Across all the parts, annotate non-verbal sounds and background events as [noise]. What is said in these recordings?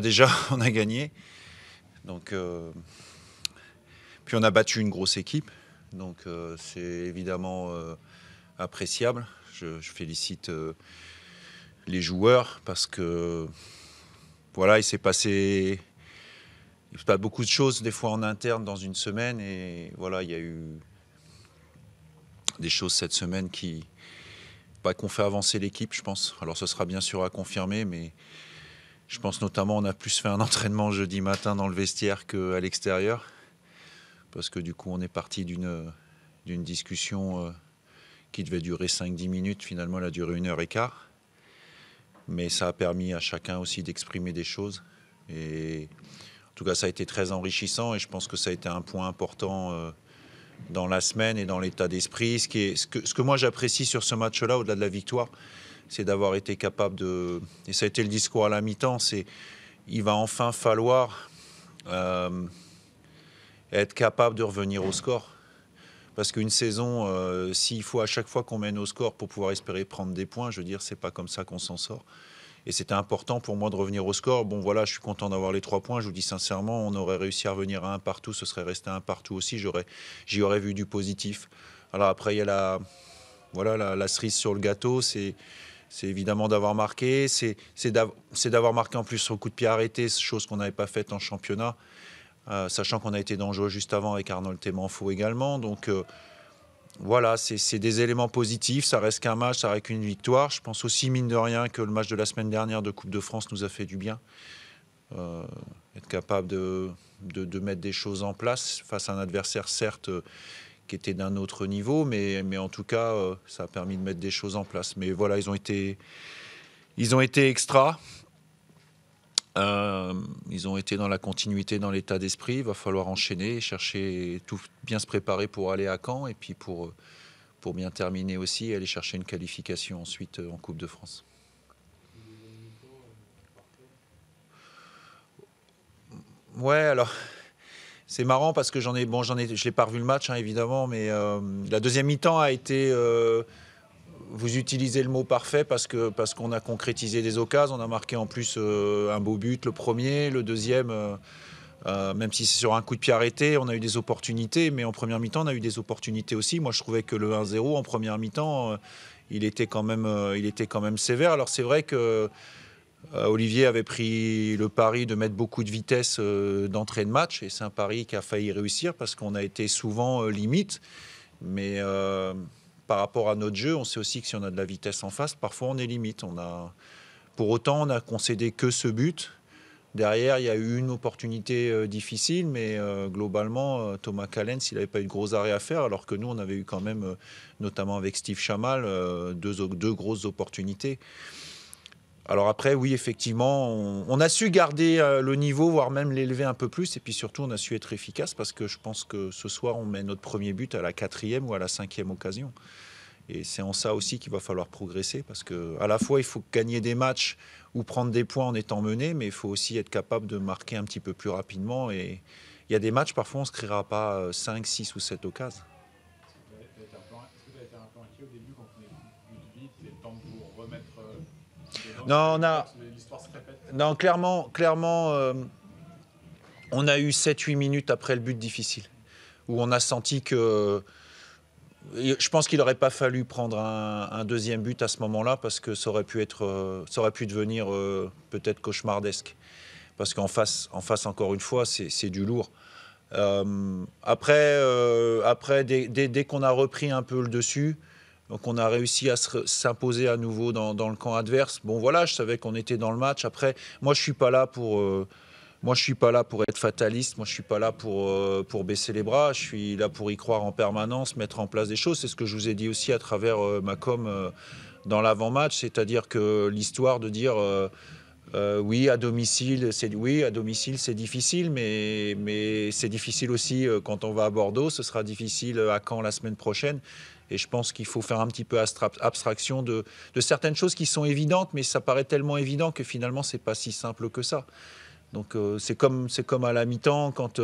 déjà, [laughs] on a gagné. Donc, euh, puis on a battu une grosse équipe. Donc, euh, c'est évidemment euh, appréciable. Je, félicite les joueurs parce que, voilà, il s'est passé il beaucoup de choses des fois en interne dans une semaine et voilà il y a eu des choses cette semaine qui pas bah, qu'on fait avancer l'équipe je pense alors ce sera bien sûr à confirmer mais je pense notamment on a plus fait un entraînement jeudi matin dans le vestiaire qu'à l'extérieur, parce que du coup on est parti d'une discussion euh, qui devait durer 5-10 minutes, finalement elle a duré une heure et quart. Mais ça a permis à chacun aussi d'exprimer des choses. Et en tout cas, ça a été très enrichissant et je pense que ça a été un point important euh, dans la semaine et dans l'état d'esprit. ce, que, ce que moi j'apprécie sur ce match-là, au-delà de la victoire, c'est d'avoir été capable de. Et ça a été le discours à la mi-temps c'est il va enfin falloir euh, être capable de revenir au score. Parce qu'une saison, euh, s'il faut à chaque fois qu'on mène au score pour pouvoir espérer prendre des points, je veux dire, c'est pas comme ça qu'on s'en sort. Et c'était important pour moi de revenir au score. Bon, voilà, je suis content d'avoir les trois points. Je vous dis sincèrement, on aurait réussi à revenir à un partout, ce serait resté un partout aussi. J'aurais, j'y aurais vu du positif. Alors après, il y a la, voilà, la cerise sur le gâteau, c'est c'est évidemment d'avoir marqué, c'est d'avoir marqué en plus au coup de pied arrêté, chose qu'on n'avait pas faite en championnat, euh, sachant qu'on a été dangereux juste avant avec Arnold Temanfou également. Donc euh, voilà, c'est des éléments positifs, ça reste qu'un match, ça reste qu'une victoire. Je pense aussi, mine de rien, que le match de la semaine dernière de Coupe de France nous a fait du bien. Euh, être capable de, de, mettre des choses en place face à un adversaire, certes, qui était d'un autre niveau, mais, mais en tout cas, euh, ça a permis de mettre des choses en place. Mais voilà, ils ont été, ils ont été extra. Euh, ils ont été dans la continuité, dans l'état d'esprit. Il va falloir enchaîner, chercher, tout bien se préparer pour aller à Caen et puis pour, pour bien terminer aussi aller chercher une qualification ensuite euh, en Coupe de France. Ouais, alors c'est marrant parce que j'en ai, bon, j'en ai, je l'ai pas revu le match hein, évidemment, mais euh, la deuxième mi-temps a été. Euh, vous utilisez le mot parfait parce que parce qu'on a concrétisé des occasions, on a marqué en plus euh, un beau but, le premier, le deuxième. même si c'est sur un coup de pied arrêté, on a eu des opportunités, mais en première mi-temps, on a eu des opportunités aussi. Moi, je trouvais que le 1-0 en première mi-temps, il était quand même, il était quand même sévère. Alors c'est vrai que euh, Olivier avait pris le pari de mettre beaucoup de vitesse euh, d'entrée de match et c'est un pari qui a failli réussir parce qu'on a été souvent euh, limite. Mais par rapport à notre jeu, on sait aussi que si on a de la vitesse en face, parfois on est limite. pour autant, on n'a concédé que ce but. Derrière, il y a eu une opportunité difficile, mais globalement, Thomas Callens, il n'avait pas eu de gros arrêts à faire, alors que nous, on avait eu quand même, notamment avec Steve Chamal, deux grosses opportunités. Alors après, oui, effectivement, on, a su garder euh, le niveau, voire même l'élever un peu plus. Et puis surtout, on a su être efficace parce que je pense que ce soir, on met notre premier but à la quatrième ou à la cinquième occasion. Et c'est en ça aussi qu'il va falloir progresser parce qu'à la fois, il faut gagner des matchs ou prendre des points en étant mené, mais il faut aussi être capable de marquer un petit peu plus rapidement. Et il y a des matchs, parfois, on ne se créera pas 5, euh, 6 ou 7 occasions. Non, Non, clairement, clairement euh, on a eu 7-8 minutes après le but difficile, où on a senti que. Euh, je pense qu'il n'aurait pas fallu prendre un, deuxième but à ce moment-là parce que ça aurait pu, euh, devenir peut-être cauchemardesque. Parce qu'en face, en face, encore une fois, c'est du lourd. après, dès qu'on a repris un peu le dessus, donc on a réussi à s'imposer à nouveau dans, le camp adverse. Bon voilà, je savais qu'on était dans le match. Après, moi je suis pas là pour euh, moi je suis pas là pour être fataliste. Moi je suis pas là pour euh, pour baisser les bras. Je suis là pour y croire en permanence, mettre en place des choses. C'est ce que je vous ai dit aussi à travers euh, ma com dans l'avant-match, c'est-à-dire que l'histoire de dire euh, oui, à domicile, c'est oui, à domicile, c'est difficile, mais, c'est difficile aussi euh, quand on va à Bordeaux. Ce sera difficile euh, à Caen la semaine prochaine. Et je pense qu'il faut faire un petit peu abstraction de, certaines choses qui sont évidentes, mais ça paraît tellement évident que finalement, ce c'est pas si simple que ça. Donc c'est comme c'est comme à la mi-temps quand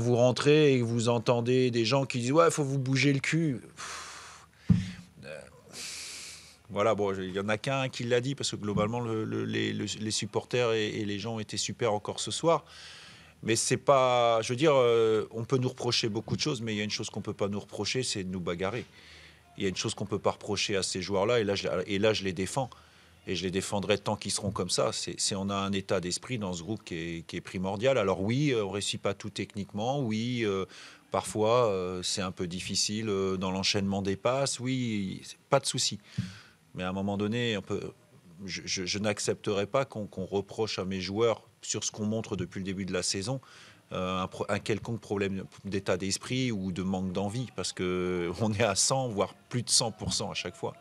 vous rentrez et vous entendez des gens qui disent ouais il faut vous bouger le cul. Voilà, bon, il y en a qu'un qui l'a dit parce que globalement les, supporters et, les gens ont étaient super encore ce soir. Mais c'est pas, je veux dire, euh, on peut nous reprocher beaucoup de choses, mais il y a une chose qu'on peut pas nous reprocher, c'est de nous bagarrer. Il y a une chose qu'on peut pas reprocher à ces joueurs-là, et là, je, et là, je les défends. Et je les défendrai tant qu'ils seront comme ça. C'est, on a un état d'esprit dans ce groupe qui est, primordial. Alors oui, euh, on réussit pas tout techniquement. Oui, euh, parfois c'est un peu difficile dans l'enchaînement des passes. Oui, pas de souci. Mais à un moment donné, je, n'accepterai pas qu'on reproche à mes joueurs sur ce qu'on montre depuis le début de la saison. Euh, un, un, quelconque problème d'état d'esprit ou de manque d'envie, parce qu'on [laughs] est à 100, voire plus de 100% à chaque fois.